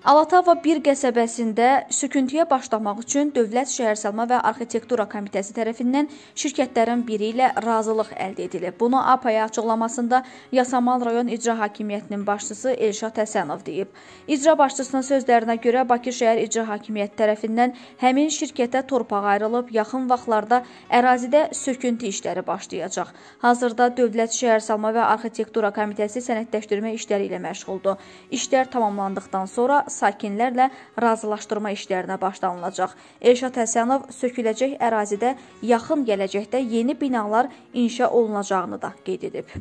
Alatava 1 qəsəbəsində söküntüyə başlamaq üçün Dövlət Şəhərsalma və Arxitektura Komitəsi tərəfindən şirkətlərin biri ilə razılıq əldə edilib. Bunu APA-ya açıqlamasında Yasamal rayon icra hakimiyyətinin başçısı Elşad Həsənov deyib. İcra başçısının sözlərinə görə Bakı şəhər icra hakimiyyəti tərəfindən həmin şirkətə torpaq ayrılıb, yaxın vaxtlarda ərazidə söküntü işləri başlayacaq. Hazırda Dövlət Şəhərsalma və Arxitektura Komitəsi sənədləşdirmə işləri ilə məşğuldur. İşlər tamamlandıqdan sonra sakinlərlə razılaşdırma işlərinə başlanılacaq. Elşad Həsənov söküləcək ərazidə yaxın gələcəkdə yeni binalar inşa olunacağını da qeyd edib.